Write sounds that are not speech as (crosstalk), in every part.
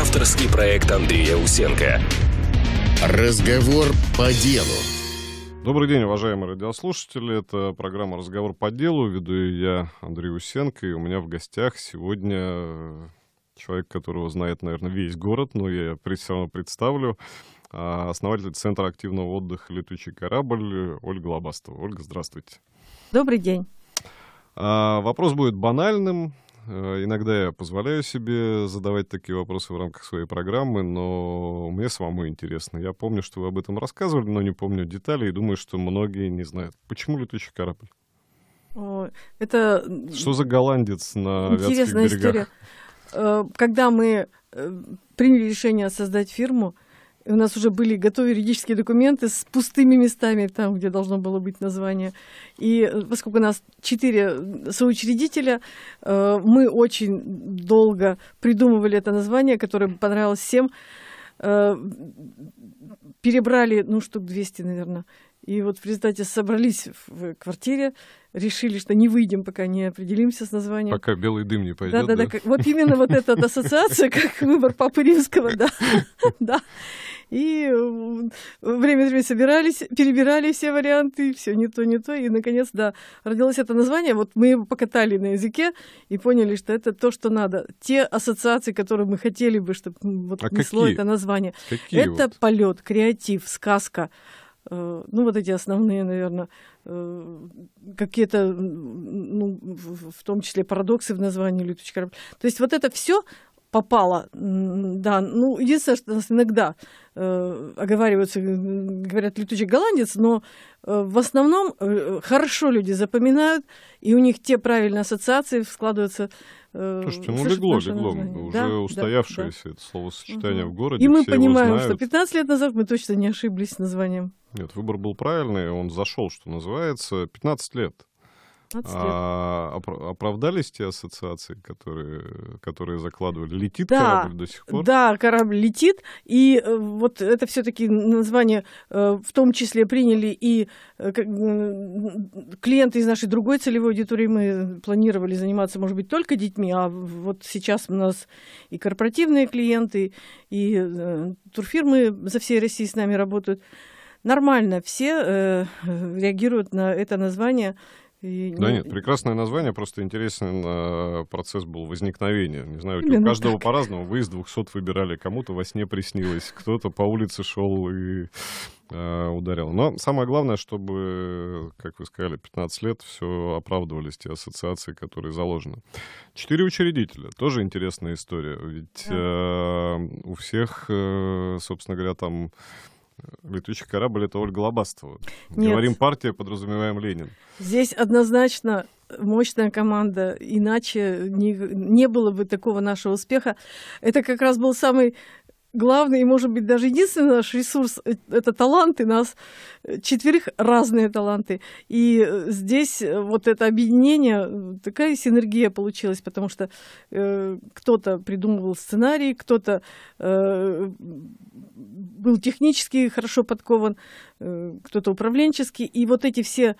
Авторский проект Андрея Усенко. Разговор по делу. Добрый день, уважаемые радиослушатели. Это программа «Разговор по делу». Веду я, Андрей Усенко, и у меня в гостях сегодня э, человек, которого знает, наверное, весь город, но я все равно представлю, а, основатель Центра активного отдыха «Летучий корабль» Ольга Лобастова. Ольга, здравствуйте. Добрый день. А, вопрос будет банальным. Э, иногда я позволяю себе задавать такие вопросы в рамках своей программы, но мне самому интересно. Я помню, что вы об этом рассказывали, но не помню деталей и думаю, что многие не знают. Почему летучий корабль? Это... Что за голландец на Интересная берегах? история. Э, когда мы э, приняли решение создать фирму, и у нас уже были готовы юридические документы с пустыми местами, там, где должно было быть название. И э, поскольку у нас четыре э, соучредителя, э, мы очень долго придумывали это название, которое понравилось всем. Перебрали, ну, штук 200, наверное. И вот в результате собрались в квартире, решили, что не выйдем, пока не определимся с названием. Пока белый дым не пойдет. Да, да, да. вот именно вот эта ассоциация, как выбор Папы Римского, да. (laughs) да. И э, время от времени собирались, перебирали все варианты, все не то, не то. И, наконец, да, родилось это название. Вот мы его покатали на языке и поняли, что это то, что надо. Те ассоциации, которые мы хотели бы, чтобы вот а несло какие? это а название. Какие это вот? полет, креатив, сказка э, ну, вот эти основные, наверное, э, какие-то, ну, в том числе парадоксы в названии «Летучий корабль». То есть вот это все попало. Да, ну, единственное, что нас иногда э, оговариваются, э, говорят, летучий голландец, но э, в основном э, хорошо люди запоминают, и у них те правильные ассоциации складываются. Э, Слушайте, ну легло, легло, уже да, устоявшееся да, это словосочетание угу. в городе. И мы понимаем, что 15 лет назад мы точно не ошиблись с названием. Нет, выбор был правильный, он зашел, что называется, 15 лет. А, оправдались те ассоциации, которые, которые закладывали? Летит да, корабль до сих пор? Да, корабль летит. И э, вот это все-таки название э, в том числе приняли и э, клиенты из нашей другой целевой аудитории. Мы планировали заниматься, может быть, только детьми, а вот сейчас у нас и корпоративные клиенты, и турфирмы за всей России с нами работают. Нормально все реагируют на это название. И... Да нет, прекрасное название, просто интересен э, процесс был возникновения. Не знаю, Именно у ну каждого так. по-разному. Вы из 200 выбирали, кому-то во сне приснилось, кто-то по улице шел и э, ударил. Но самое главное, чтобы, как вы сказали, 15 лет все оправдывались те ассоциации, которые заложены. Четыре учредителя. Тоже интересная история. Ведь э, у всех, э, собственно говоря, там Летучий корабль это Ольга Лобастова. Нет. Говорим партия, подразумеваем Ленин. Здесь однозначно мощная команда, иначе не, не было бы такого нашего успеха. Это как раз был самый главный и, может быть, даже единственный наш ресурс — это таланты. Нас четверых разные таланты. И э, здесь э, вот это объединение, такая синергия получилась, потому что э, кто-то придумывал сценарий, кто-то э, был технически хорошо подкован, э, кто-то управленческий. И вот эти все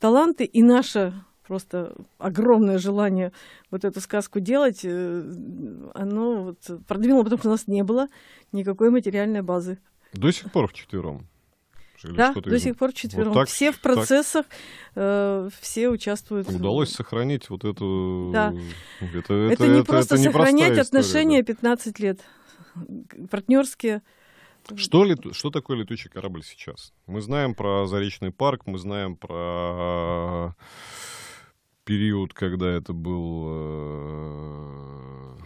таланты и наша просто огромное желание вот эту сказку делать, э, оно вот продвинуло, потому что у нас не было никакой материальной базы. До сих пор в четвером. да, до сих пор четвером. Вот так, все в процессах, э, все участвуют. Удалось сохранить вот эту... Да. Это, это, это не это, просто это сохранять история, отношения да. 15 лет. Партнерские. Что, ли что такое летучий корабль сейчас? Мы знаем про Заречный парк, мы знаем про период, когда это был э,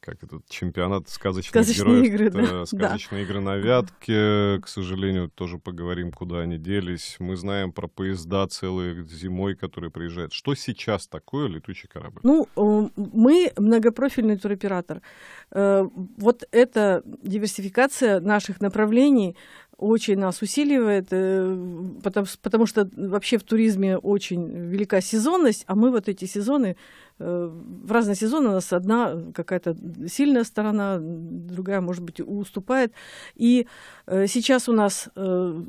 как этот чемпионат сказочных сказочные героев, игры, да. сказочные да. игры на Вятке, к сожалению, тоже поговорим, куда они делись. Мы знаем про поезда целые зимой, которые приезжают. Что сейчас такое летучий корабль? Ну, мы многопрофильный туроператор. Э, вот эта диверсификация наших направлений очень нас усиливает, э, потому, потому что вообще в туризме очень велика сезонность, а мы вот эти сезоны, э, в разные сезоны у нас одна какая-то сильная сторона, другая, может быть, уступает. И э, сейчас у нас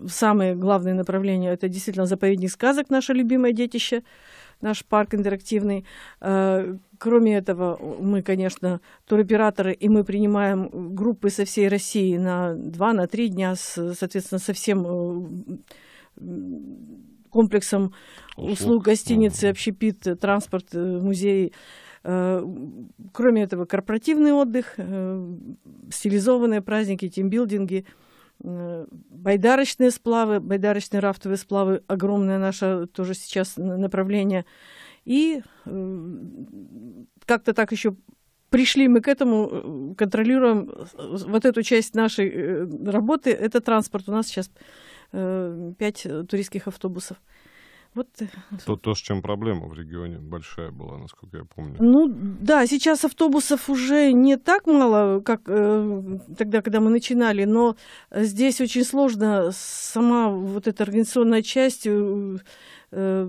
самое главное направление это действительно заповедник сказок, наше любимое детище – наш парк интерактивный. Э, кроме этого, мы, конечно, туроператоры, и мы принимаем группы со всей России на два на три дня, с, соответственно, со всем э, комплексом услуг, услуг гостиницы, общепит, транспорт, э, музей. Кроме этого, корпоративный отдых, стилизованные праздники, тимбилдинги – Э, байдарочные сплавы, байдарочные рафтовые сплавы, огромное наше тоже сейчас направление. И э, как-то так еще пришли мы к этому, э, контролируем вот эту часть нашей работы, это транспорт. У нас сейчас пять туристских автобусов. Вот... То, то, с чем проблема в регионе большая была, насколько я помню. Ну да, сейчас автобусов уже не так мало, как э, тогда, когда мы начинали, но здесь очень сложно сама вот эта организационная часть, э, э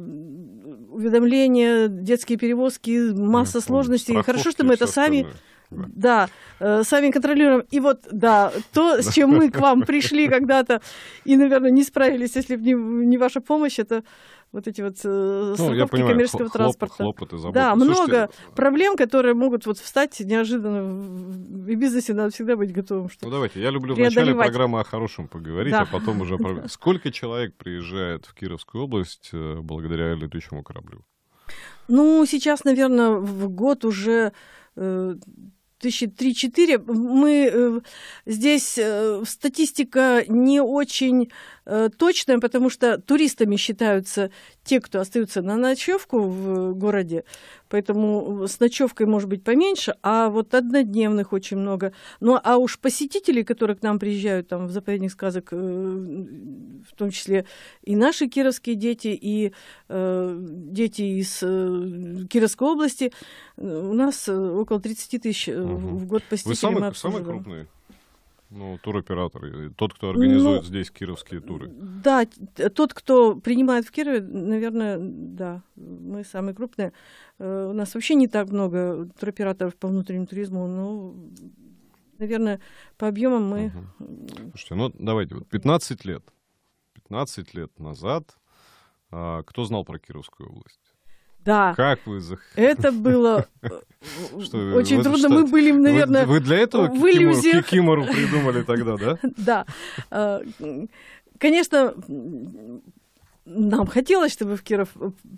уведомления, детские перевозки, масса я сложностей. Хорошо, что мы это сами... Да, э, сами контролируем. И вот, да, то, с чем мы к вам пришли (laughs) когда-то и, наверное, не справились, если бы не, не ваша помощь, это вот эти вот э, ну, коммерческого хлоп, транспорта. Хлопоты, заботы. Да, Слушайте, много э, проблем, которые могут вот встать неожиданно. В бизнесе надо всегда быть готовым. Что ну давайте, я люблю вначале программы о хорошем поговорить, да. а потом уже про... (laughs) Сколько человек приезжает в Кировскую область э, благодаря летучему кораблю? Ну, сейчас, наверное, в год уже... Э, тысячи три-четыре. Мы э, здесь э, статистика не очень Э, точное, потому что туристами считаются те, кто остаются на ночевку в городе, поэтому э, с ночевкой может быть поменьше, а вот однодневных очень много. Ну а уж посетителей, которые к нам приезжают там в заповедник сказок, э, в том числе и наши кировские дети, и дети из Кировской области, у нас около 30 тысяч угу. в год посетителей. Вы самый, самый крупный ну, туроператор, э, тот, кто ну, организует ну, здесь кировские туры. Да, тот, кто принимает в Кирове, наверное, да, мы самые крупные. Э, у нас вообще не так много туроператоров по внутреннему туризму, но, ну, наверное, по объемам мы... Угу. Слушайте, ну давайте, вот 15 лет, 15 лет назад а, кто знал про Кировскую область? Да. Как вы? Это было (laughs) что, э, очень вы, трудно. Что, мы были, наверное, вы, вы для этого в иллюзиях. Кикимору придумали тогда, да? (laughs) Да. Э, конечно, нам хотелось, чтобы в Киров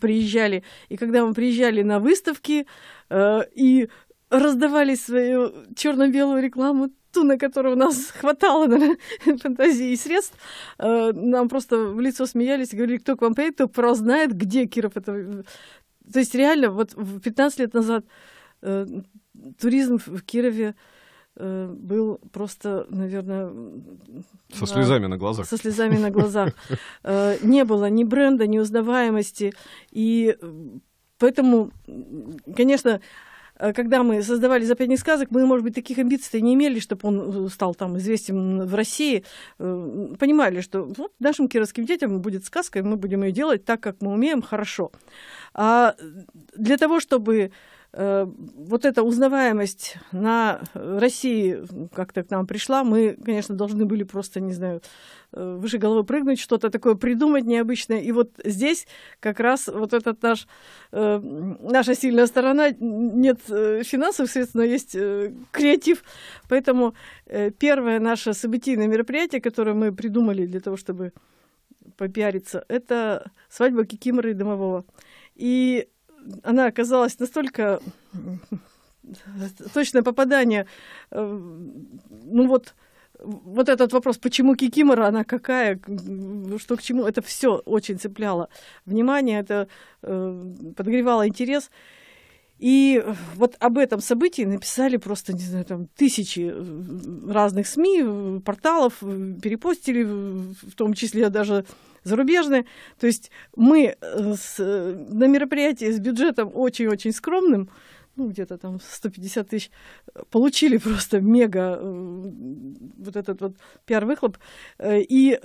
приезжали. И когда мы приезжали на выставки э, и раздавали свою черно-белую рекламу, ту, на которую у нас (laughs) хватало наверное, фантазии и средств, нам просто в лицо смеялись и говорили, кто к вам поедет, кто знает, где Киров это то есть реально, вот 15 лет назад э, туризм в Кирове э, был просто, наверное... Со на, слезами на глазах. Со слезами на глазах. (laughs) Э, не было ни бренда, ни узнаваемости. И э, поэтому, конечно, Э, когда мы создавали «Запретный сказок», мы, может быть, таких амбиций не имели, чтобы он э, стал там известен в России. Э, понимали, что вот нашим кировским детям будет сказка, и мы будем ее делать так, как мы умеем, хорошо. А для того, чтобы Э, вот эта узнаваемость на э, России как-то к нам пришла, мы, конечно, должны были просто, не знаю, э, выше головы прыгнуть, что-то такое придумать необычное. И вот здесь как раз вот эта наш, наша сильная сторона, нет финансов, соответственно, есть креатив. Поэтому первое наше событийное мероприятие, которое мы придумали для того, чтобы попиариться, это свадьба Кикимора и Домового. И она оказалась настолько точное попадание. Э, ну вот, вот этот вопрос, почему Кикимора, она какая, что к чему, это все очень цепляло внимание, это э, подогревало интерес. И э, вот об этом событии написали просто, не знаю, там тысячи э, разных СМИ, э, порталов, перепостили, в том числе даже зарубежные. То есть мы с, на мероприятии с бюджетом очень-очень скромным, ну, где-то там 150 тысяч, получили просто мега вот этот вот пиар-выхлоп. и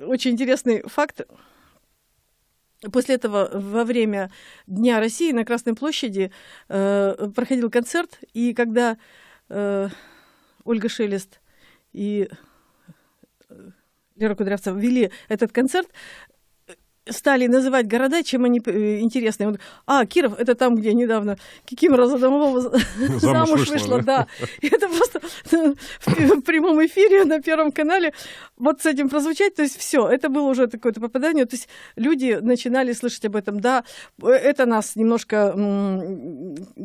очень интересный факт, После этого во время Дня России на Красной площади э, проходил концерт, и когда э, Ольга Шелест и э, Лера Кудрявцева вели этот концерт, стали называть города, чем они э, интересные. а, Киров, это там, где недавно Киким Разодомова (laughs) замуж, замуж вышла. Да. И это просто (laughs) в прямом эфире на Первом канале вот с этим прозвучать, то есть все, это было уже такое-то попадание, то есть люди начинали слышать об этом, да, э, это нас немножко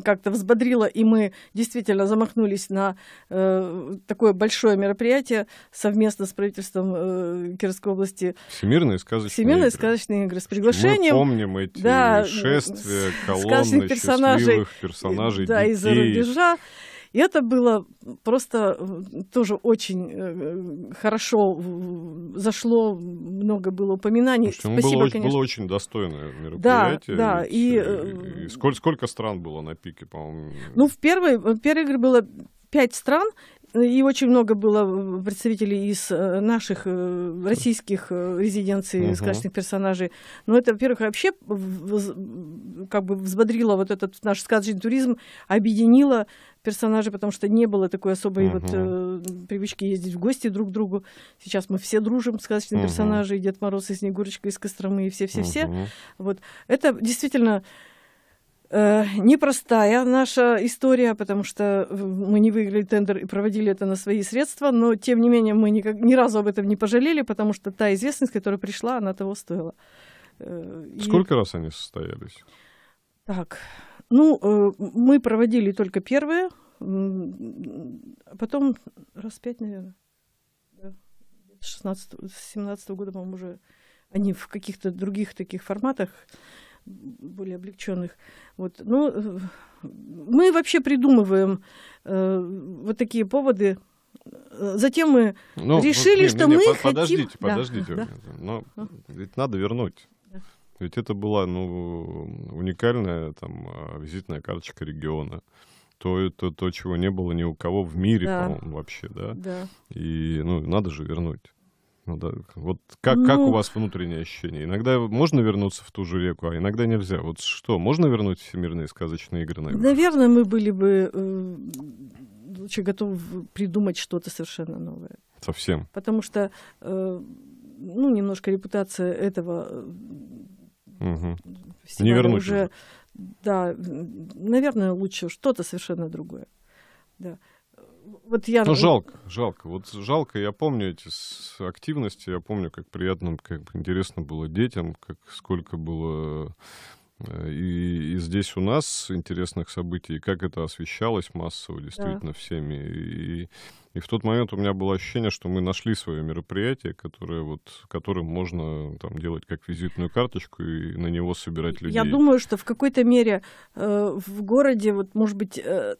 как-то взбодрило, и мы действительно замахнулись на э, такое большое мероприятие совместно с правительством Кировской области. Всемирные сказочные Всемирные игры. сказочные прекрасные игры с приглашением. Мы помним эти да, шествия, колонны персонажей, персонажей, да, из-за рубежа. И это было просто э, тоже очень э, хорошо зашло, много было упоминаний. Слушайте, ну, Спасибо, было, конечно. было очень достойное мероприятие. Да, да. И, э, и, и сколько, сколько стран было на пике, по-моему? Ну, в первой, в первой игре было пять стран, и очень много было э, представителей из э, наших э, российских резиденций, угу. сказочных персонажей. Но это, во-первых, вообще как бы взбодрило вот этот наш сказочный туризм, объединило персонажей, потому что не было такой особой угу. вот э, привычки ездить в гости друг к другу. Сейчас мы все дружим, сказочные угу. персонажи, и Дед Мороз, и Снегурочка из Костромы, и все-все-все. Угу. Вот. Это действительно Э, непростая наша история, потому что мы не выиграли тендер и проводили это на свои средства, но тем не менее мы никак, ни разу об этом не пожалели, потому что та известность, которая пришла, она того стоила. Э, Сколько и... раз они состоялись? Так, ну, э, мы проводили только первые, а потом раз пять, наверное. 16-17 года, по-моему, уже они в каких-то других таких форматах более облегченных. Вот. Ну, мы вообще придумываем э, вот такие поводы. Затем мы ну, решили, не, что не, не, мы подождите, хотим... Подождите, подождите. Да. Но а? ведь надо вернуть. Да. Ведь это была ну, уникальная там, а, визитная карточка региона то то то, чего не было ни у кого в мире, да. по-моему, вообще, да? Да. И ну, надо же вернуть. Ну да. Вот как, ну... как у вас внутреннее ощущение? Иногда можно вернуться в ту же реку, а иногда нельзя. Вот что, можно вернуть всемирные сказочные игры? Наверное, наверное мы были бы э, лучше готовы придумать что-то совершенно новое. Совсем. Потому что, э, ну, немножко репутация этого угу. Не вернуть уже. Да, наверное, лучше что-то совершенно другое. Да вот я... Ну, ну, жалко, жалко. Вот жалко, я помню эти активности, я помню, как приятно, как интересно было детям, как сколько было Э, и, и здесь у нас интересных событий, как это освещалось массово, действительно, да. всеми. И, и в тот момент у меня было ощущение, что мы нашли свое мероприятие, которое вот, которым можно там, делать как визитную карточку и на него собирать людей. Я думаю, что в какой-то мере э, в городе, вот, может быть, э,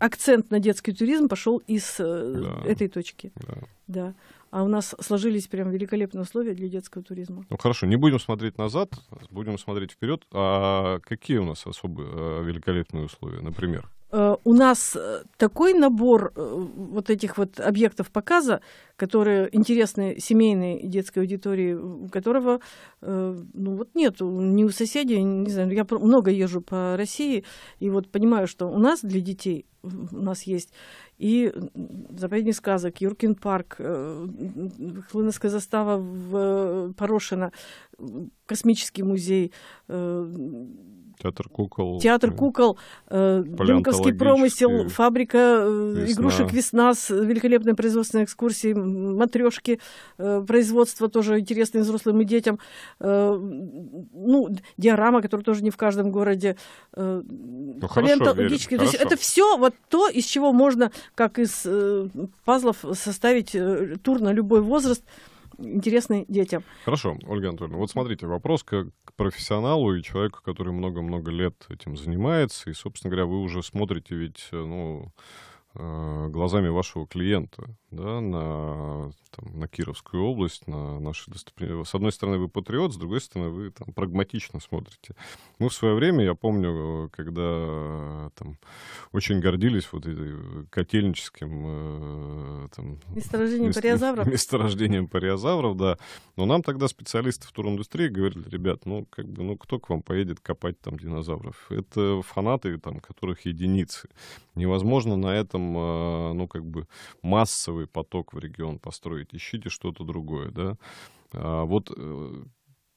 акцент на детский туризм пошел из э, да. этой точки. Да. да. А у нас сложились прям великолепные условия для детского туризма. Ну хорошо, не будем смотреть назад, будем смотреть вперед. А какие у нас особые э, великолепные условия, например? Э, у нас э, такой набор э, вот этих вот объектов показа, которые интересны семейной и детской аудитории, которого ну вот нет ни у соседей, не знаю, я много езжу по России и вот понимаю, что у нас для детей у нас есть и заповедник сказок, Юркин парк, Хлыновская застава в Порошино, Космический музей, Театр кукол. Театр э, кукол, э, Дымковский промысел, фабрика э, весна. игрушек «Весна» с великолепной производственной экскурсией, матрешки, производство тоже интересное взрослым и детям. ну, диорама, которая тоже не в каждом городе. Э, ну, хорошо, верим, То есть это все вот то, из чего можно, как из пазлов, составить тур на любой возраст – интересны детям. Хорошо, Ольга Анатольевна, вот смотрите, вопрос к, профессионалу и человеку, который много-много лет этим занимается, и, собственно говоря, вы уже смотрите ведь, э, ну, э, глазами вашего клиента да, на, там, на Кировскую область, на наши достопримечательности. С одной стороны, вы патриот, с другой стороны, вы там прагматично смотрите. Мы в свое время, я помню, когда там очень гордились вот этим котельническим... Э, там, месторождением мест... париозавров. Месторождением париозавров, да. Но нам тогда специалисты в туриндустрии говорили, ребят, ну, как бы, ну, кто к вам поедет копать там динозавров? Это фанаты, там, которых единицы. Невозможно на этом, э, ну, как бы массово первый поток в регион построить, ищите что-то другое, да. А вот э,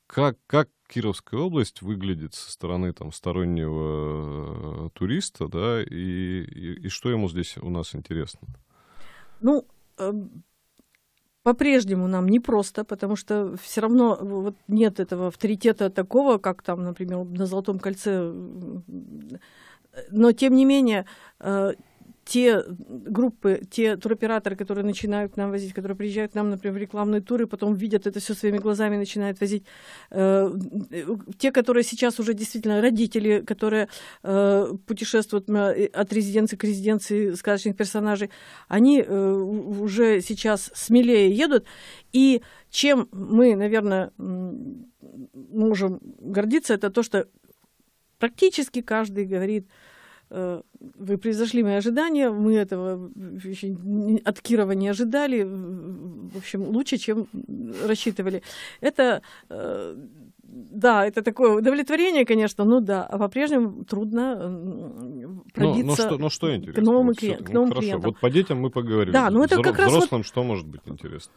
как, как Кировская область выглядит со стороны там, стороннего э, туриста, да, и, и, и что ему здесь у нас интересно? Ну, эм, по-прежнему нам непросто, потому что все равно вот нет этого авторитета такого, как там, например, на Золотом кольце. Но, тем не менее, э, те группы, те туроператоры, которые начинают к нам возить, которые приезжают к нам, например, в рекламные туры, потом видят это все своими глазами, начинают возить. Э, э, те, которые сейчас уже действительно родители, которые э, путешествуют от резиденции к резиденции сказочных персонажей, они уже сейчас смелее едут. И чем мы, наверное, можем гордиться, это то, что практически каждый говорит, Э, вы произошли мои ожидания, мы этого от Кирова не ожидали, в общем, лучше, чем рассчитывали. Это, э, да, это такое удовлетворение, конечно, ну да, а по-прежнему трудно э, ну, ну пробиться но, но что, но ну что интересно, к новым, вот, к новым ну, клиентам. Вот по детям мы поговорили. Да, но это Взро- как раз взрослым вот... что может быть интересно?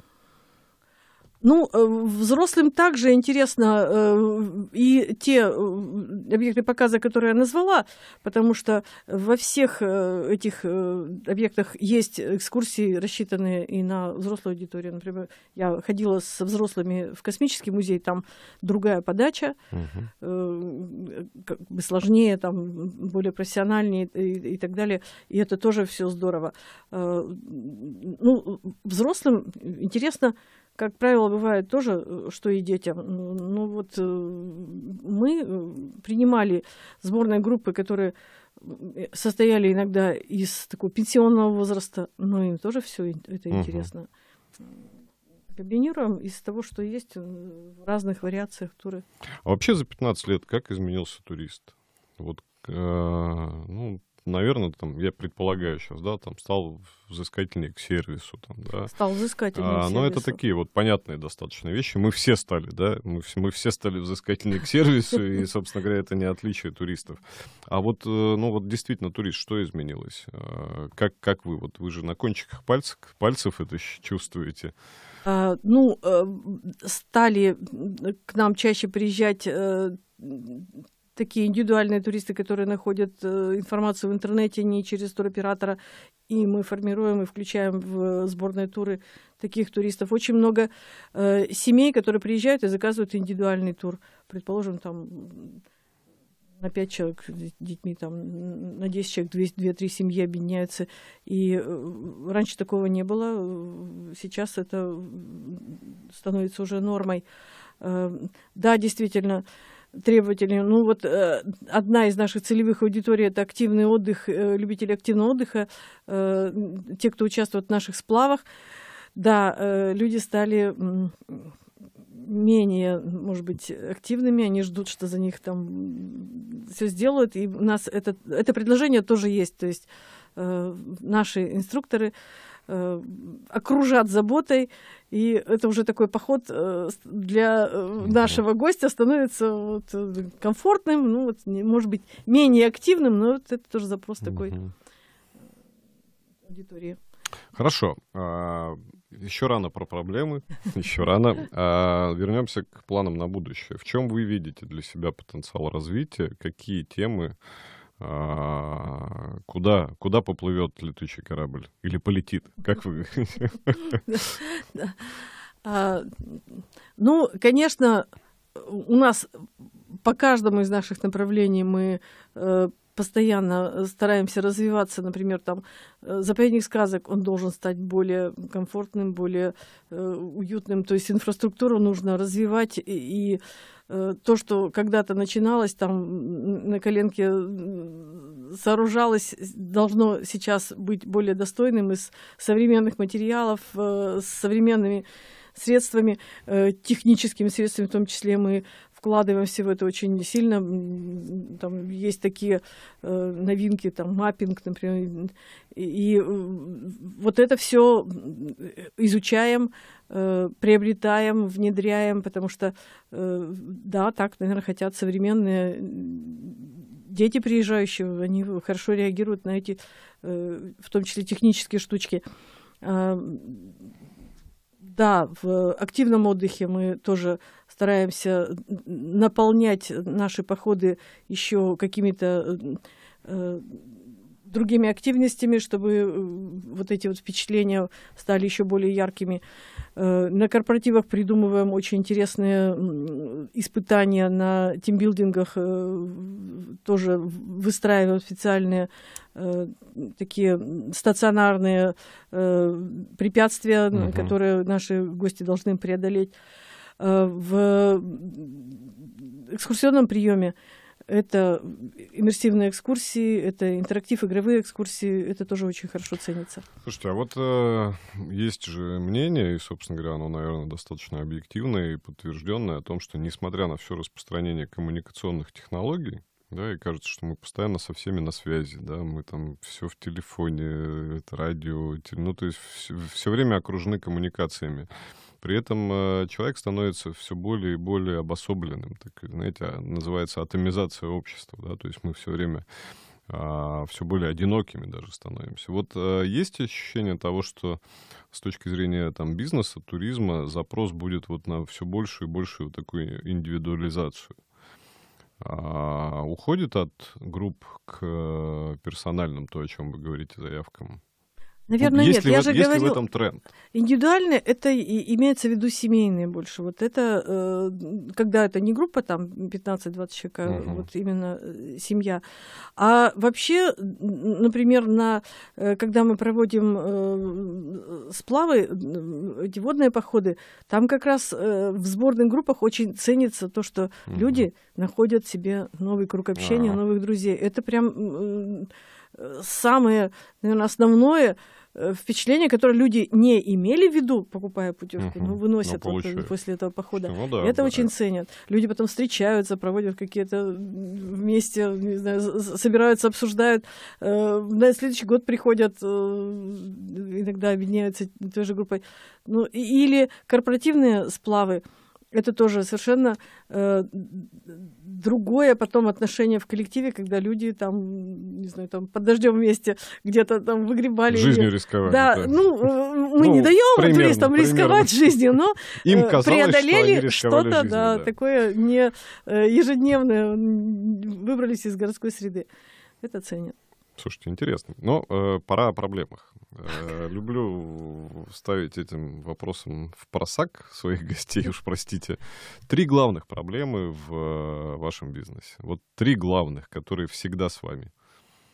Ну, э, взрослым также интересно э, и те э, объекты показа, которые я назвала, потому что во всех этих объектах есть экскурсии, рассчитанные и на взрослую аудиторию. Например, я ходила со взрослыми в космический музей, там другая подача, угу. как бы сложнее, там более профессиональнее и, и так далее. И это тоже все здорово. Ну, взрослым интересно как правило, бывает тоже, э, что и детям. Ну, ну вот э, мы э, принимали сборные группы, которые состояли иногда из такого пенсионного возраста, но им тоже все это угу. интересно. Комбинируем из того, что есть в разных вариациях туры. А вообще за 15 лет как изменился турист? Вот, э, ну, наверное, там, я предполагаю сейчас, да, там стал взыскательнее к сервису. Там, да. Стал взыскательнее а, к сервису. Но это такие вот понятные достаточно вещи. Мы все стали, да, мы все, мы все стали взыскательнее к сервису, и, (laughs) собственно говоря, это не отличие туристов. А вот, э, ну вот действительно, турист, что изменилось? А, как, как вы, вот вы же на кончиках пальцев, пальцев это чувствуете? А, ну, э, стали к нам чаще приезжать э, такие индивидуальные туристы, которые находят э, информацию в интернете не через туроператора, и мы формируем и включаем в э, сборные туры таких туристов. Очень много э, семей, которые приезжают и заказывают индивидуальный тур. Предположим, там на 5 человек с детьми, там, на 10 человек 2-3 семьи объединяются. И э, раньше такого не было. Сейчас это становится уже нормой. Да, действительно, требовательными. Ну вот э, одна из наших целевых аудиторий это активный отдых, э, любители активного отдыха, э, те, кто участвует в наших сплавах. Да, люди стали менее, может быть, активными, они ждут, что за них там все сделают, и у нас это, это предложение тоже есть, то есть наши инструкторы Э, окружат заботой. И это уже такой поход э, для э, нашего гостя становится вот комфортным, ну, вот, может быть, менее активным, но вот это тоже запрос такой аудитории. Хорошо. А, еще рано про проблемы, (laughs) еще рано. А, вернемся к планам на будущее. В чем вы видите для себя потенциал развития? Какие темы а, куда, куда поплывет летучий корабль? Или полетит? Как вы а, Ну, конечно, у нас по каждому из наших направлений мы э, постоянно стараемся развиваться, например, там э, заповедник сказок, он должен стать более комфортным, более э, уютным, то есть инфраструктуру нужно развивать и, и Э, то, что когда-то начиналось, там на коленке сооружалось, должно сейчас быть более достойным из современных материалов, э, с современными средствами, э, техническими средствами, в том числе мы вкладываемся в это очень сильно. Там есть такие э, новинки, там маппинг, например. И, и э, вот это все э, изучаем, э, приобретаем, внедряем, потому что, э, да, так, наверное, хотят современные дети приезжающие, они хорошо реагируют на эти, э, в том числе технические штучки. Да, в активном отдыхе мы тоже стараемся э, наполнять наши походы еще какими-то э, э, другими активностями, чтобы вот эти вот впечатления стали еще более яркими. На корпоративах придумываем очень интересные испытания на тимбилдингах, тоже выстраиваем специальные такие стационарные препятствия, угу. которые наши гости должны преодолеть. Э, в экскурсионном приеме это иммерсивные экскурсии, это интерактив, игровые экскурсии, это тоже очень хорошо ценится. Слушайте, а вот э, есть же мнение, и, собственно говоря, оно, наверное, достаточно объективное и подтвержденное о том, что несмотря на все распространение коммуникационных технологий, да, и кажется, что мы постоянно со всеми на связи, да, мы там все в телефоне, это радио, ну, то есть все, все время окружены коммуникациями. При этом э, человек становится все более и более обособленным. Так, знаете, а, называется атомизация общества. Да? То есть мы все время а, все более одинокими даже становимся. Вот э, есть ощущение того, что с точки зрения там, бизнеса, туризма запрос будет вот на все большую и большую вот такую индивидуализацию. А, уходит от групп к э, персональным, то, о чем вы говорите, заявкам? Наверное, есть нет. Ли, Я же есть говорил, ли в этом тренд? Индивидуальный это имеется в виду семейные больше. Вот это, э, когда это не группа, там 15-20 человек, угу. вот именно э, семья. А вообще, например, на, э, когда мы проводим сплавы, э, эти водные походы, там как раз в сборных группах очень ценится то, что угу. люди находят себе новый круг общения, ага. Uh-huh. новых друзей. Это прям... самое, наверное, основное, Э, впечатление, которое люди не имели в виду, покупая путевку, угу. но выносят ну, вот э, после этого похода. Ну, да, это да, очень да. ценят. Люди потом встречаются, проводят какие-то вместе, не знаю, собираются, обсуждают. Э, на следующий год приходят, иногда объединяются той же группой. Ну, или корпоративные сплавы это тоже совершенно э, другое потом отношение в коллективе, когда люди там, не знаю, там под дождем вместе где-то там выгребали. Жизнью и... рисковали. Да, да. ну, э, мы ну, не даем примерно, туристам примерно. рисковать жизнью, но (laughs) Им э, казалось, преодолели что-то что да, да. такое не э, ежедневное, выбрались из городской среды. Это ценят. Слушайте, интересно. Но э, пора о проблемах. Э, люблю ставить этим вопросом в просак своих гостей, уж простите. Три главных проблемы в э, вашем бизнесе. Вот три главных, которые всегда с вами.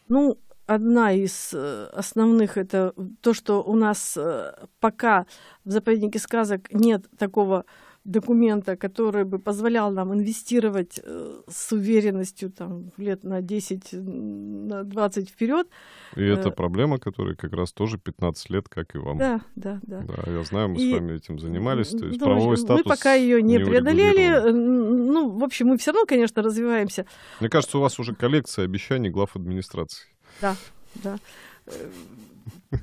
Ну, одна из э, основных это то, что у нас э, пока в заповеднике сказок нет такого документа, который бы позволял нам инвестировать э, с уверенностью там, лет на 10, на 20 вперед. И это э, проблема, которая как раз тоже 15 лет, как и вам. Да, да, да. да я знаю, мы и, с вами этим занимались. То есть ну, правовой статус мы пока ее не, не преодолели. Ну, в общем, мы все равно, конечно, развиваемся. Мне кажется, у вас уже коллекция обещаний глав администрации. Да, да э,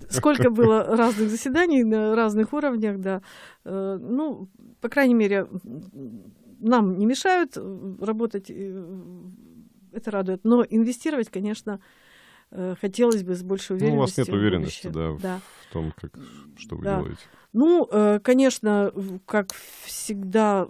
Сколько было разных заседаний на разных уровнях, да. Э, ну, по крайней мере, нам не мешают э, работать, э, это радует. Но инвестировать, конечно, Э, хотелось бы с большей уверенностью. Ну, у вас нет уверенности, да, да, в том, как, что вы да. делаете. Ну, э, конечно, как всегда,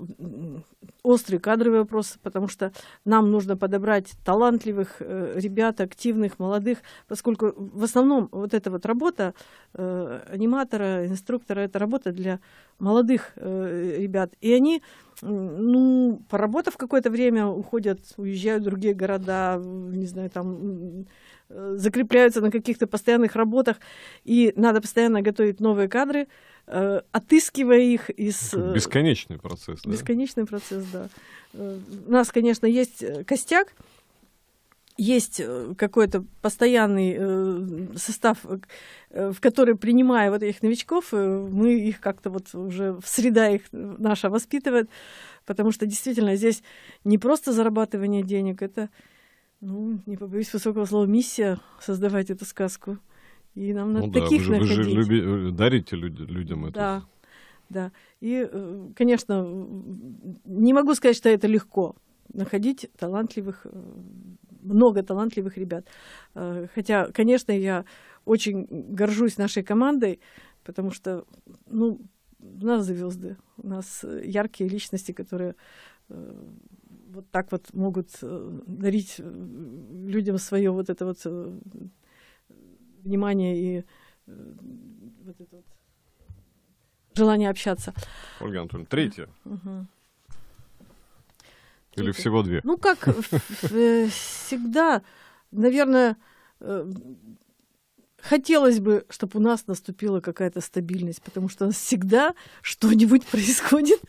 острый кадровый вопрос, потому что нам нужно подобрать талантливых э, ребят, активных, молодых, поскольку в основном вот эта вот работа аниматора, инструктора, это работа для молодых ребят. И они ну, поработав какое-то время, уходят, уезжают в другие города, не знаю, там э, закрепляются на каких-то постоянных работах, и надо постоянно готовить новые кадры, э, отыскивая их из... Э, бесконечный процесс. Бесконечный да? процесс, да. У нас, конечно, есть костяк, есть э, какой-то постоянный э, состав, э, в который, принимая вот этих новичков, мы их как-то вот уже среда их наша воспитывает, потому что действительно здесь не просто зарабатывание денег, это, ну, не побоюсь высокого слова, миссия создавать эту сказку. И нам ну надо да, таких вы же, находить. Вы же люби, дарите люд, людям это. Да, да. И, конечно, не могу сказать, что это легко находить талантливых много талантливых ребят. Э, хотя, конечно, я очень горжусь нашей командой, потому что, ну, у нас звезды, у нас э, яркие личности, которые э, вот так вот могут дарить людям свое вот это вот внимание и вот это вот желание общаться. Ольга Анатольевна, третье. Угу. Или всего две? Ну, как э, всегда, наверное, э, хотелось бы, чтобы у нас наступила какая-то стабильность, потому что у нас всегда что-нибудь происходит,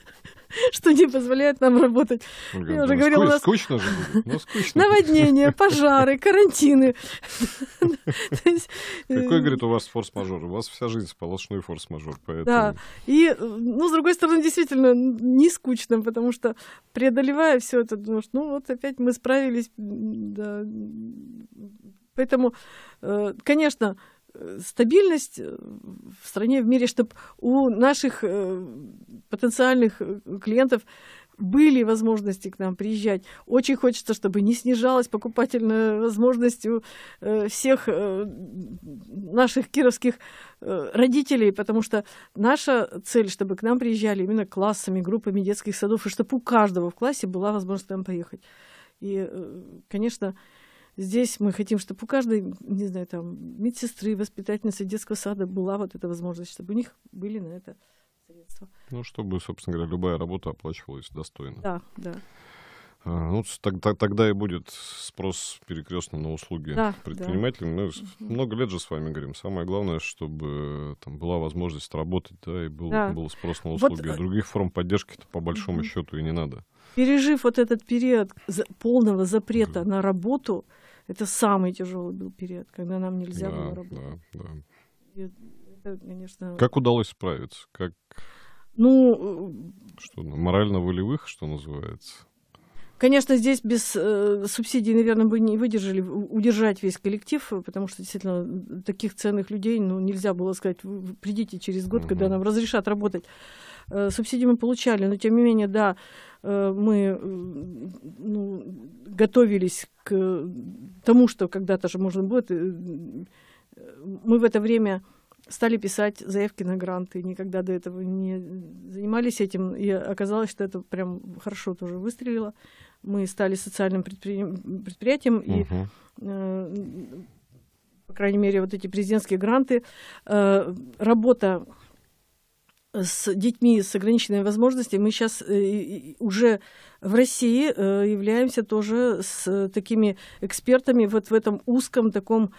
(laughs) что не позволяет нам работать. Ну, Я уже ну, говорила, у нас... Скучно же будет, ну, Наводнения, (laughs) пожары, карантины. (laughs) Э, Какой, говорит, у вас форс-мажор? У вас вся жизнь сплошной форс-мажор. Да, и, ну, с другой стороны, действительно, не скучно, потому что преодолевая все это, ну, вот опять мы справились, Поэтому, э, конечно, стабильность э, в стране, в мире, чтобы у наших э, потенциальных клиентов были возможности к нам приезжать. Очень хочется, чтобы не снижалась покупательная возможность у всех наших кировских родителей, потому что наша цель, чтобы к нам приезжали именно классами, группами детских садов, и чтобы у каждого в классе была возможность к нам поехать. И, конечно, Здесь мы хотим, чтобы у каждой, не знаю, там, медсестры, воспитательницы детского сада была вот эта возможность, чтобы у них были на это средства. Ну, чтобы, собственно говоря, любая работа оплачивалась достойно. Да, да. А, ну, так, тогда и будет спрос перекрестный на услуги да, предпринимателям. Да. Мы угу. много лет же с вами говорим. Самое главное, чтобы там была возможность работать, да, и был, да. был спрос на услуги. Вот... Э, Других форм поддержки-то по большому угу. счету и не надо. Пережив вот этот период полного запрета да. на работу, это самый тяжелый был период, когда нам нельзя да, было работать. Да, да. Это, конечно... Как удалось справиться? Как... Ну... Э, что, ну, морально-волевых, что называется? Конечно, здесь без э, субсидий, наверное, бы не выдержали удержать весь коллектив, потому что действительно таких ценных людей ну, нельзя было сказать, придите через год, угу. когда нам разрешат работать. Э, субсидии мы получали, но тем не менее, да, э, мы э, ну, готовились тому, что когда-то же можно будет. Э, мы в это время стали писать заявки на гранты, никогда до этого не занимались этим, и оказалось, что это прям хорошо тоже выстрелило. Мы стали социальным предпри... предприятием, угу. и, э, по крайней мере, вот эти президентские гранты, э, работа с детьми с ограниченными возможностями. Мы сейчас э, уже в России э, являемся тоже с э, такими экспертами вот в этом узком таком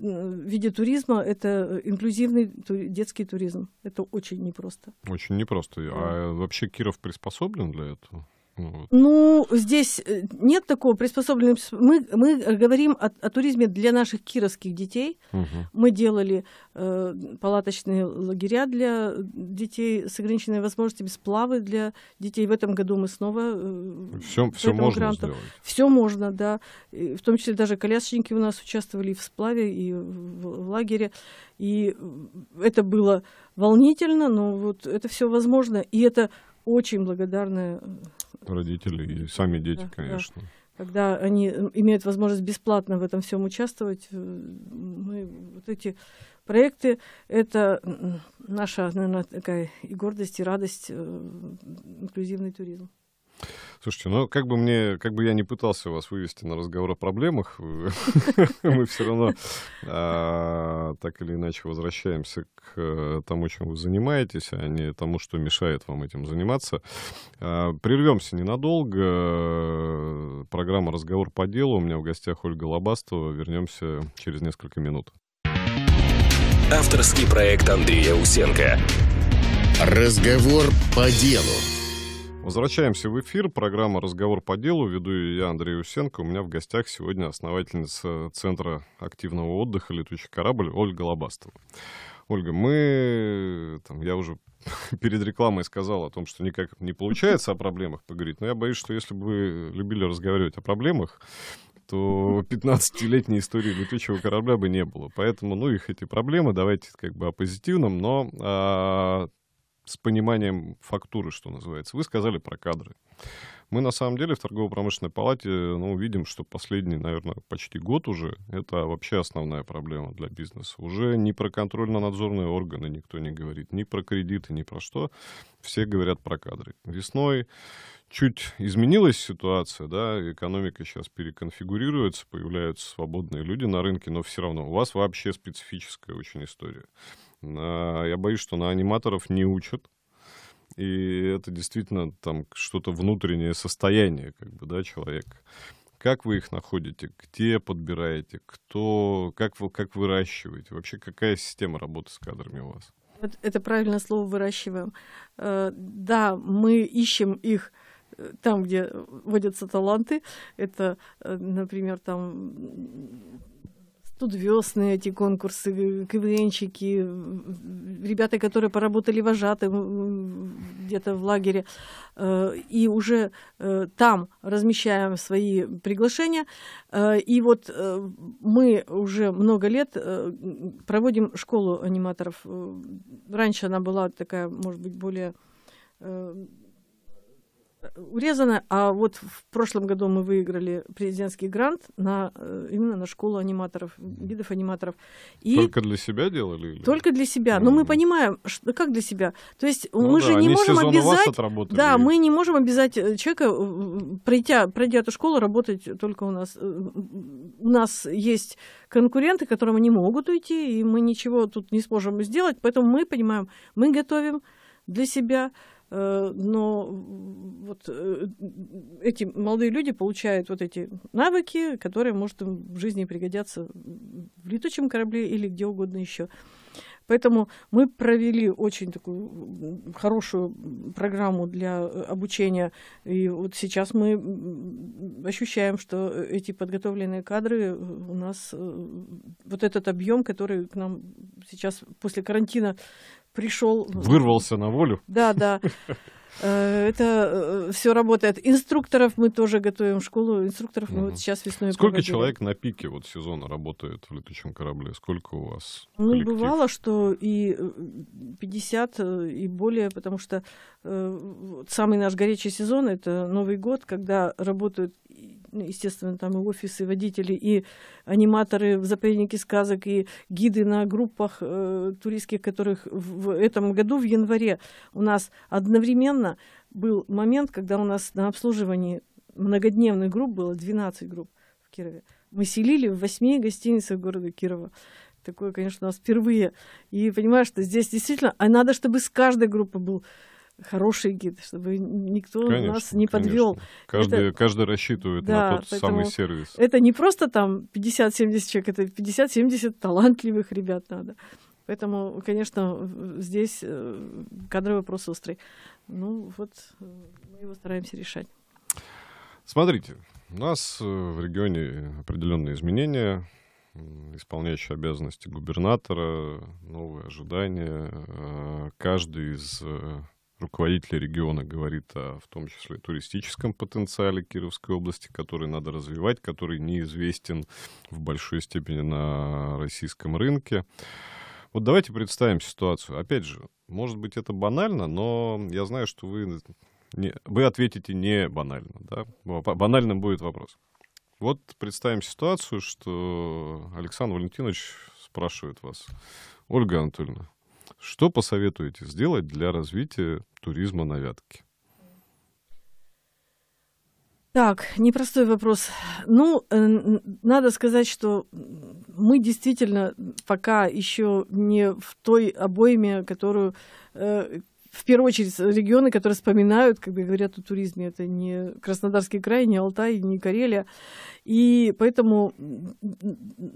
виде туризма. Это инклюзивный детский туризм. Это очень непросто. Очень непросто. А вообще Киров приспособлен для этого? Ну, здесь э, нет такого приспособленного. Мы, мы говорим о, о туризме для наших кировских детей. Угу. Мы делали э, палаточные лагеря для детей с ограниченными возможностями, сплавы для детей. В этом году мы снова... Э, все все можно гранту. сделать. Все можно, да. И в том числе даже колясочники у нас участвовали и в сплаве, и в, в лагере. И это было волнительно, но вот это все возможно. И это очень благодарное. Э, родители и сами дети, да, конечно. Да. Когда они имеют возможность бесплатно в этом всем участвовать, э, мы вот эти проекты — это наша, наверное, такая и гордость, и радость, э, инклюзивный туризм. Слушайте, ну как бы мне, как бы я не пытался вас вывести на разговор о проблемах, (laughs) мы все равно а, так или иначе возвращаемся к э, тому, чем вы занимаетесь, а не тому, что мешает вам этим заниматься. А, прервемся ненадолго. Программа «Разговор по делу». У меня в гостях Ольга Лобастова. Вернемся через несколько минут. Авторский проект Андрея Усенко. «Разговор по делу». Возвращаемся в эфир. Программа «Разговор по делу». Веду ее я, Андрей Усенко. У меня в гостях сегодня основательница Центра активного отдыха «Летучий корабль» Ольга Лобастова. Ольга, мы... Там, я уже (laughs) перед рекламой сказал о том, что никак не получается о проблемах поговорить, но я боюсь, что если бы вы любили разговаривать о проблемах, то 15-летней истории летучего корабля бы не было. Поэтому, ну, их эти проблемы, давайте как бы о позитивном, но а, с пониманием фактуры, что называется. Вы сказали про кадры. Мы на самом деле в торгово-промышленной палате э, ну, видим, что последний, наверное, почти год уже это вообще основная проблема для бизнеса. Уже не про контрольно-надзорные органы никто не говорит, ни про кредиты, ни про что. Все говорят про кадры. Весной чуть изменилась ситуация, да, экономика сейчас переконфигурируется, появляются свободные люди на рынке, но все равно у вас вообще специфическая очень история. А, я боюсь, что на аниматоров не учат. И это действительно там что-то внутреннее состояние как бы, да, человека. Как вы их находите? Где подбираете? Кто? Как вы, как выращиваете? Вообще какая система работы с кадрами у вас? Это правильное слово выращиваем. Э, да, мы ищем их э, там, где водятся таланты. Это, э, например, там Тут весны эти конкурсы, квенчики, ребята, которые поработали вожатым где-то в лагере, э, и уже э, там размещаем свои приглашения. Э, и вот мы уже много лет проводим школу аниматоров. Раньше она была такая, может быть, более урезано. А вот в прошлом году мы выиграли президентский грант на э, именно на школу аниматоров, видов аниматоров. И только для себя делали? Или? Только для себя. Ну, Но мы ну. понимаем, что, ну, как для себя. То есть ну, мы да, же не можем обязать. да, мы не можем обязать э, человека э, пройдя пройдя эту школу работать только у нас. У нас есть конкуренты, которым они могут уйти, и мы ничего тут не сможем сделать. Поэтому мы понимаем, мы готовим для себя Э, но вот э, эти молодые люди получают вот эти навыки, которые, может, им в жизни пригодятся в летучем корабле или где угодно еще. Поэтому мы провели очень такую хорошую программу для обучения. И вот сейчас мы ощущаем, что эти подготовленные кадры э, у нас, вот этот объем, который к нам сейчас после карантина пришел... Ну, Вырвался на волю. Да, да. (laughs) Э, это э, все работает. Инструкторов мы тоже готовим в школу. Инструкторов мы угу. вот сейчас весной Сколько проводили. человек на пике вот сезона работает в летучем корабле? Сколько у вас Ну, бывало, что и 50, э, и более, потому что э, самый наш горячий сезон — это Новый год, когда работают ну, естественно, там и офисы, и водители, и аниматоры в заповеднике сказок, и гиды на группах э, туристских, которых в этом году, в январе, у нас одновременно был момент, когда у нас на обслуживании многодневных групп было 12 групп в Кирове. Мы селили в 8 гостиницах города Кирова. Такое, конечно, у нас впервые. И понимаешь, что здесь действительно... А надо, чтобы с каждой группы был хороший гид, чтобы никто конечно, нас не подвел. Каждый, это, каждый рассчитывает да, на тот самый сервис. Это не просто там 50-70 человек, это 50-70 талантливых ребят надо. Поэтому, конечно, здесь э, кадровый вопрос острый. Ну, вот э, мы его стараемся решать. Смотрите, у нас э, в регионе определенные изменения, исполняющий обязанности губернатора, новые ожидания. Каждый из руководитель региона говорит о, в том числе, туристическом потенциале Кировской области, который надо развивать, который неизвестен в большой степени на российском рынке. Вот давайте представим ситуацию. Опять же, может быть, это банально, но я знаю, что вы, не, вы ответите не банально. Да? Банальным будет вопрос. Вот представим ситуацию, что Александр Валентинович спрашивает вас. Ольга Анатольевна, что посоветуете сделать для развития туризма на Вятке? Так, непростой вопрос. Ну, э, надо сказать, что мы действительно пока еще не в той обойме, которую, э, в первую очередь э, регионы, которые вспоминают, как бы говорят о туризме, это не Краснодарский край, не Алтай, не Карелия. И поэтому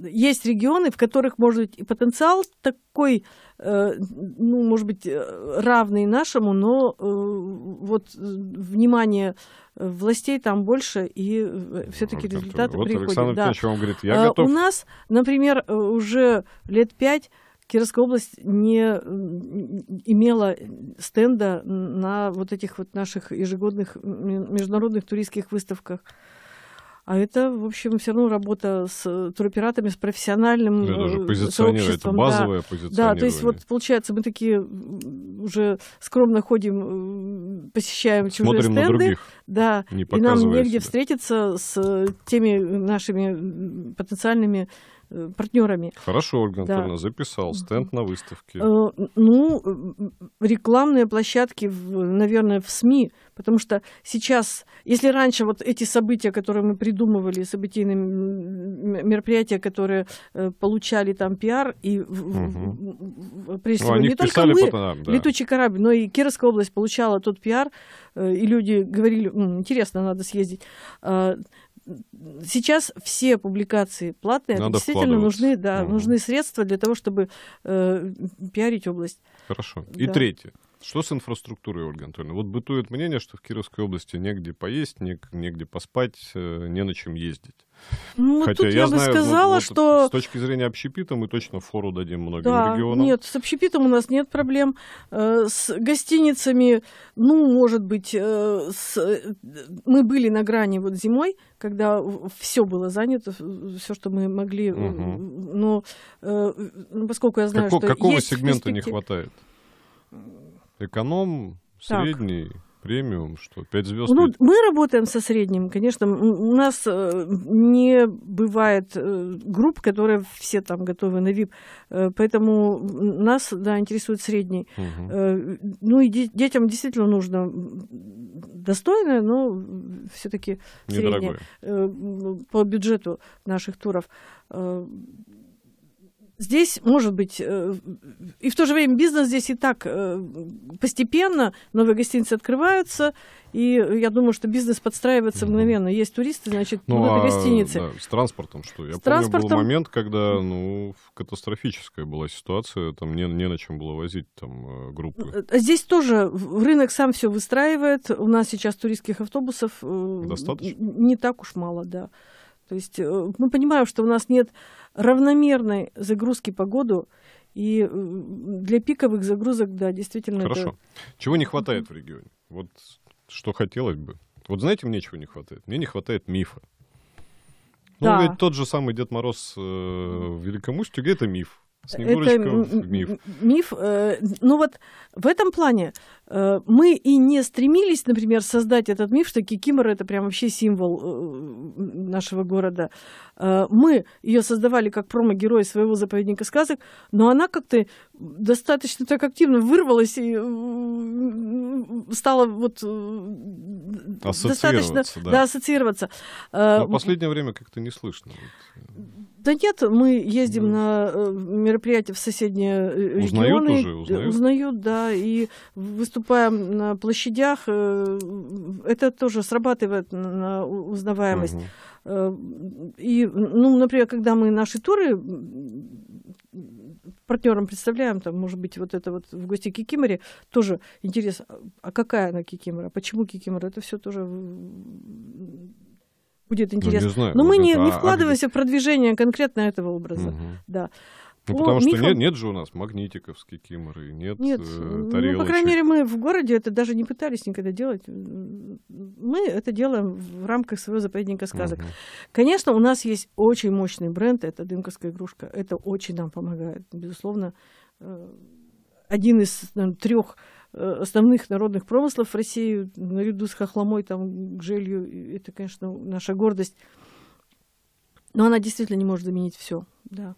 есть регионы, в которых, может быть, и потенциал такой, э, ну, может быть, э, равный нашему, но вот внимание властей там больше, и все-таки результаты вот приходят. Александр да. вам говорит, я а, готов. У нас, например, уже лет пять Кировская область не имела стенда на вот этих вот наших ежегодных международных туристских выставках. А это, в общем, все равно работа с туроператорами, с профессиональным ну, это же позиционирование, базовое да. позиционирование. Да, то есть вот получается, мы такие уже скромно ходим, посещаем Смотрим чужие стенды. на других, да, не и нам негде себя. встретиться с теми нашими потенциальными партнерами. Хорошо, Ольга Анатольевна, да. записал стенд на выставке. Э, ну, рекламные площадки, наверное, в СМИ, потому что сейчас, если раньше вот эти события, которые мы придумывали, событийные мероприятия, которые э, получали там пиар, и угу. прежде всего, ну, не только мы, потом, да. летучий корабль, но и Кировская область получала тот пиар, э, и люди говорили, интересно, надо съездить. А, сейчас все публикации платные, Надо действительно нужны, да, угу. нужны средства для того, чтобы э, пиарить область. Хорошо. Да. И третье. Что с инфраструктурой, Ольга Анатольевна? Вот бытует мнение, что в Кировской области негде поесть, нег- негде поспать, э, не на чем ездить. Ну, Хотя тут я, я бы знаю, ну, сказала, вот, что... С точки зрения общепита мы точно фору дадим многим да, регионам. Нет, с общепитом у нас нет проблем. Э, с гостиницами, ну, может быть, э, с... Э, мы были на грани вот зимой, когда все было занято, все, что мы могли. Угу. Но ну, поскольку я знаю, Како, что... Какого есть сегмента не хватает? Эконом, средний... Так премиум, что 5 звезд. Ну, мы работаем со средним, конечно. У нас э, не бывает э, групп, которые все там готовы на VIP. Э, поэтому нас, да, интересует средний. Угу. Ну, и де- детям действительно нужно достойное, но все-таки среднее по бюджету наших туров здесь может быть... Э, и в то же время бизнес здесь и так э, постепенно, новые гостиницы открываются, и я думаю, что бизнес подстраивается мгновенно. Есть туристы, значит, ну, будут а, гостиницы. с транспортом что? Я с помню, транспортом... был момент, когда ну, катастрофическая была ситуация, там не, не на чем было возить там, э, группы. Здесь тоже рынок сам все выстраивает. У нас сейчас туристских автобусов Достаточно? не так уж мало, да. То есть мы э, ну, понимаем, что у нас нет равномерной загрузки по году, и э, для пиковых загрузок, да, действительно. Хорошо. Это... Чего не хватает в регионе? Вот что хотелось бы. Вот знаете, мне чего не хватает? Мне не хватает мифа. Ну, да. ведь тот же самый Дед Мороз э, в Великом Устюге — это миф. Снегурочка это миф. миф. Э, ну вот в этом плане э, мы и не стремились, например, создать этот миф, что Кикимора это прям вообще символ э, нашего города. Мы ее создавали как промо-герой своего заповедника сказок, но она как-то достаточно так активно вырвалась и стала вот достаточно да. Да, ассоциироваться. Но в последнее время как-то не слышно. Да нет, мы ездим да. на э, мероприятия в соседние э, узнают регионы. Уже, узнают. узнают, да, и выступаем на площадях. Э, это тоже срабатывает на узнаваемость. Угу. И, ну, например, когда мы наши туры партнерам представляем, там, может быть, вот это вот в гости Кикиморе, тоже интерес, а, а какая она Кикимора, почему Кикимора, это все тоже будет ну, интересно. Ну, знаю, Но мы не, не а вкладываемся а... в продвижение конкретно этого образа. Угу. Да. Ну, О, потому что Миха... нет, нет же у нас магнитиковские киморы, нет, нет э, тарелочек. Ну, по крайней мере, мы в городе это даже не пытались никогда делать. Мы это делаем в рамках своего заповедника сказок. Угу. Конечно, у нас есть очень мощный бренд, это «Дымковская игрушка». Это очень нам помогает, безусловно. Э, один из наверное, трех Э, основных народных промыслов России, наряду с хохломой, там, гжелью, это, конечно, наша гордость. Но она действительно не может заменить все, да.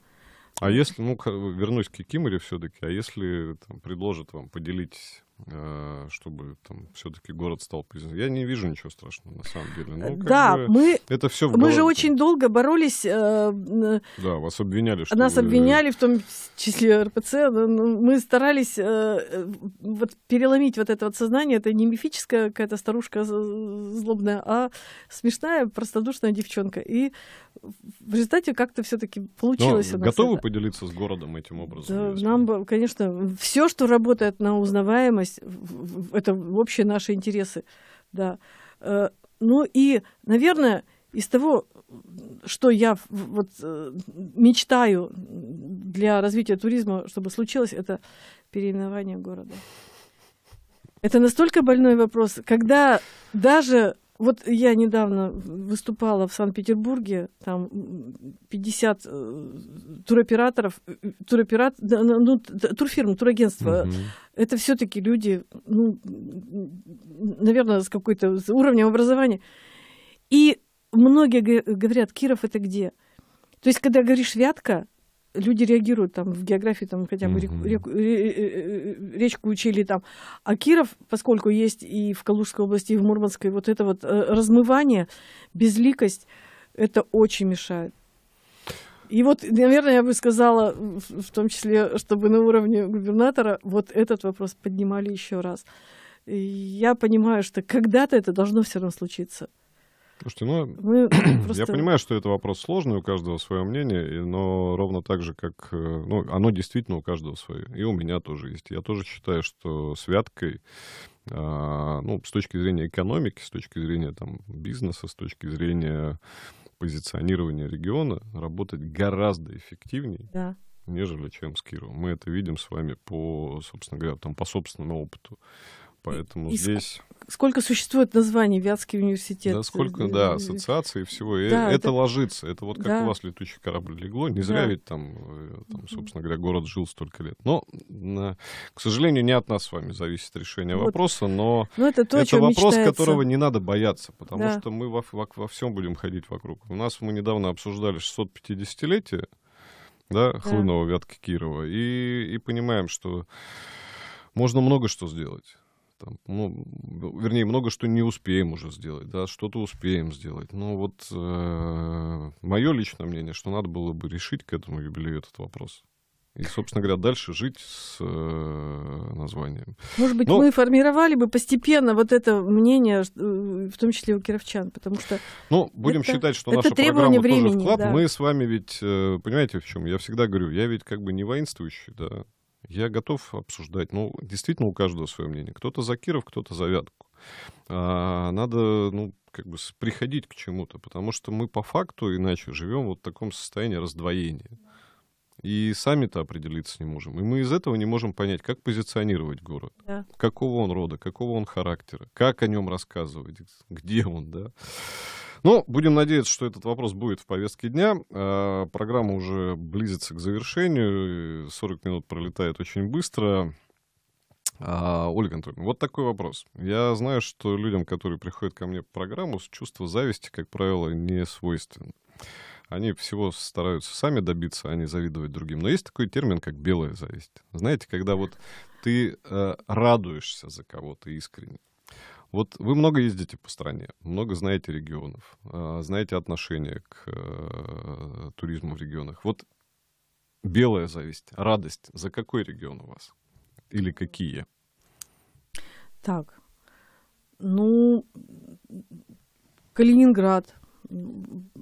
А если, ну, вернусь к Кикиморе все-таки, а если там, предложат вам поделитесь Э, чтобы там все-таки город стал признан. Я не вижу ничего страшного, на самом деле. Ну, да, бы, мы, это все в мы же очень долго боролись. Э, да, вас обвиняли. Что нас вы... Э, обвиняли, в том числе РПЦ. Мы старались э, э, вот, переломить вот это вот сознание. Это не мифическая какая-то старушка злобная, а смешная, простодушная девчонка. И в результате как-то все-таки получилось. Но готовы это. поделиться с городом этим образом? Да, нам, конечно, все, что работает на узнаваемость, здесь это общие наши интересы. Да. Э, ну и, наверное, из того, что я вот э, мечтаю для развития туризма, чтобы случилось, это переименование города. Это настолько больной вопрос, когда даже вот я недавно выступала в Санкт-Петербурге, там 50 э, туроператоров, э, туроперат, ну, ну турфирм, турагентства. Угу. Это все-таки люди, ну, наверное, с какой-то с уровнем образования. И многие говорят, Киров это где? То есть, когда говоришь «вятка», люди реагируют там в географии там хотя бы реку, реку, э, э, э, речку учили там а Киров поскольку есть и в Калужской области и в Мурманской вот это вот размывание безликость это очень мешает и вот, наверное, я бы сказала, в том числе, чтобы на уровне губернатора вот этот вопрос поднимали еще раз. Я понимаю, что когда-то это должно все равно случиться. Слушайте, ну, мы (clears throat) просто... я понимаю, что это вопрос сложный, у каждого свое мнение, но ровно так же, как... Э, ну, оно действительно у каждого свое, и у меня тоже есть. Я тоже считаю, что святкой а, ну, с точки зрения экономики, с точки зрения там, бизнеса, с точки зрения позиционирования региона, работать гораздо эффективнее, да. нежели чем с Кировом. Мы это видим с вами по, собственно говоря, там, по собственному опыту. Поэтому и здесь... Сколько существует названий Вятский университет? Да, сколько, э, да, э, ассоциаций всего. Да, и это, это ложится. Это вот как да. у вас летучий корабль легло. Не зря да. ведь там, э, там, собственно говоря, город жил столько лет. Но, к сожалению, не от нас с вами зависит решение вот. вопроса, но, но это, то, это вопрос, мечтается. которого не надо бояться, потому да. что мы во, во, во всем будем ходить вокруг. У нас мы недавно обсуждали 650-летие да, Хлынова, да. Вятки Кирова, и, и понимаем, что можно много что сделать. Там, ну, ну, вернее, много что не успеем уже сделать, да, что-то успеем сделать. Но ну, вот э, мое личное мнение, что надо было бы решить к этому юбилею этот вопрос. И, собственно говоря, дальше жить с э, названием. Может быть, Но... Ну, мы формировали бы постепенно вот это мнение, э, в том числе у кировчан, потому что... Ну, будем это, считать, что это наша программа времени, тоже вклад. Да. Мы с вами ведь, э, понимаете, в чем? Я всегда говорю, я ведь как бы не воинствующий, да. Я готов обсуждать. Ну, действительно, у каждого свое мнение. Кто-то за Киров, кто-то за Вятку. А, надо, ну, как бы приходить к чему-то, потому что мы по факту иначе живем вот в таком состоянии раздвоения. И сами-то определиться не можем. И мы из этого не можем понять, как позиционировать город, да. какого он рода, какого он характера, как о нем рассказывать, где он, да. Но ну, будем надеяться, что этот вопрос будет в повестке дня. А, программа уже близится к завершению. 40 минут пролетает очень быстро. А, Ольга Анатольевна, вот такой вопрос. Я знаю, что людям, которые приходят ко мне в программу, чувство зависти, как правило, не свойственно. Они всего стараются сами добиться, а не завидовать другим. Но есть такой термин, как белая зависть. Знаете, когда вот ты э, радуешься за кого-то искренне. Вот вы много ездите по стране, много знаете регионов, а, знаете отношение к э, туризму в регионах. Вот белая зависть, радость. За какой регион у вас? Или какие? Так, ну, Калининград.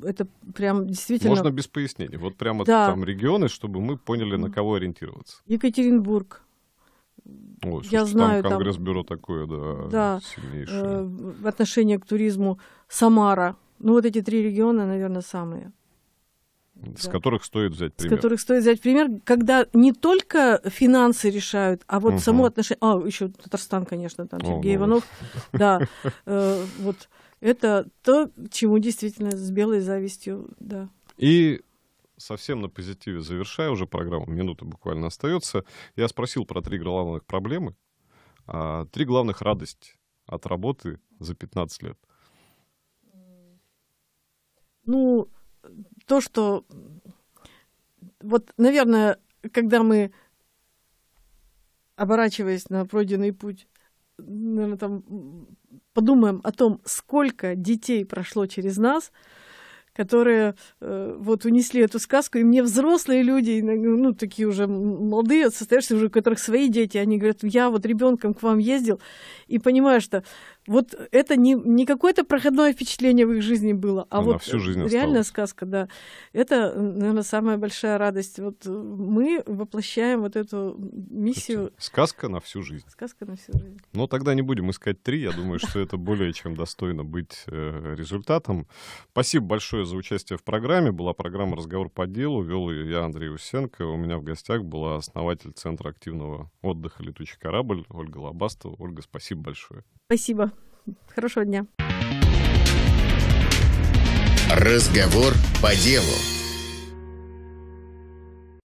Это прям действительно... Можно без пояснений. Вот прямо да. там регионы, чтобы мы поняли, на кого ориентироваться. Екатеринбург. Ой, слушайте, я знаю, там Конгресс-бюро такое, да, да сильнейшее. Э, отношение к туризму Самара. Ну, вот эти три региона, наверное, самые. С да. которых стоит взять пример. С которых стоит взять пример, когда не только финансы решают, а вот угу. само отношение... А, еще Татарстан, конечно, там Сергей О, ну Иванов. Ну. (laughs) Да, э, вот это то, чему действительно с белой завистью, да. И совсем на позитиве завершая уже программу, минута буквально остается, я спросил про три главных проблемы, а, три главных радости от работы за 15 лет. Ну, то, что... Вот, наверное, когда мы, оборачиваясь на пройденный путь, наверное, там подумаем о том, сколько детей прошло через нас, которые э, вот унесли эту сказку, и мне взрослые люди, ну, ну, такие уже молодые, состоявшиеся уже, у которых свои дети, они говорят, я вот ребенком к вам ездил, и понимаю, что вот это не, не какое-то проходное впечатление в их жизни было, а Она вот всю жизнь реальная осталась. сказка, да. Это, наверное, самая большая радость. Вот мы воплощаем вот эту миссию. Слушайте, сказка на всю жизнь. Сказка на всю жизнь. Но тогда не будем искать три. Я думаю, что это более чем достойно быть э, результатом. Спасибо большое за участие в программе. Была программа «Разговор по делу». Вел ее я, Андрей Усенко. У меня в гостях была основатель Центра активного отдыха «Летучий корабль» Ольга Лобастова. Ольга, спасибо большое. Спасибо. Хорошего дня. Разговор по делу.